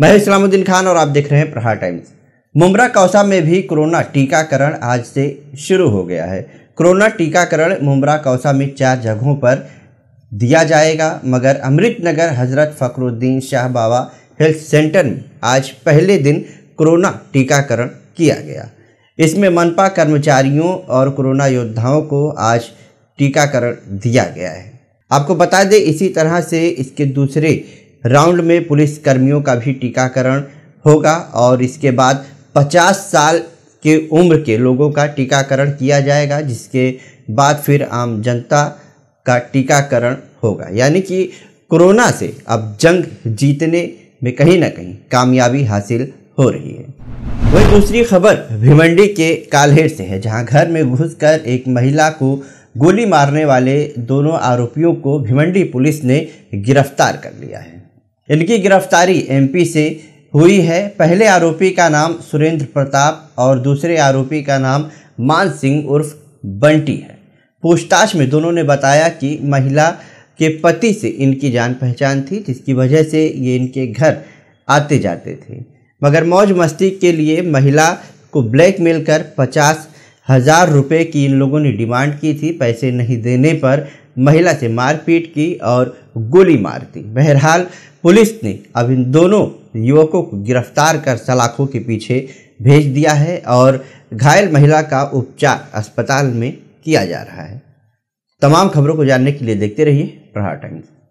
मैं इस्लामुद्दीन खान और आप देख रहे हैं प्रहार टाइम्स मुमरा कौसा में भी कोरोना टीकाकरण आज से शुरू हो गया है कोरोना टीकाकरण मुमरा कौसा में चार जगहों पर दिया जाएगा मगर अमृत नगर हजरत फ़खरुद्दीन शाह बाबा हेल्थ सेंटर में आज पहले दिन कोरोना टीकाकरण किया गया इसमें मनपा कर्मचारियों और कोरोना योद्धाओं को आज टीकाकरण दिया गया है आपको बता दें इसी तरह से इसके दूसरे राउंड में पुलिस कर्मियों का भी टीकाकरण होगा और इसके बाद 50 साल के उम्र के लोगों का टीकाकरण किया जाएगा जिसके बाद फिर आम जनता का टीकाकरण होगा यानी कि कोरोना से अब जंग जीतने में कहीं ना कहीं कामयाबी हासिल हो रही है वही दूसरी खबर भिवंडी के कालहेर से है जहां घर में घुसकर एक महिला को गोली मारने वाले दोनों आरोपियों को भिवंडी पुलिस ने गिरफ्तार कर लिया है इनकी गिरफ्तारी एमपी से हुई है पहले आरोपी का नाम सुरेंद्र प्रताप और दूसरे आरोपी का नाम मान सिंह उर्फ बंटी है पूछताछ में दोनों ने बताया कि महिला के पति से इनकी जान पहचान थी जिसकी वजह से ये इनके घर आते जाते थे मगर मौज मस्ती के लिए महिला को ब्लैकमेल कर पचास हज़ार रुपये की इन लोगों ने डिमांड की थी पैसे नहीं देने पर महिला से मारपीट की और गोली मार दी बहरहाल पुलिस ने अब इन दोनों युवकों को गिरफ्तार कर सलाखों के पीछे भेज दिया है और घायल महिला का उपचार अस्पताल में किया जा रहा है तमाम खबरों को जानने के लिए देखते रहिए प्रहार टाइम्स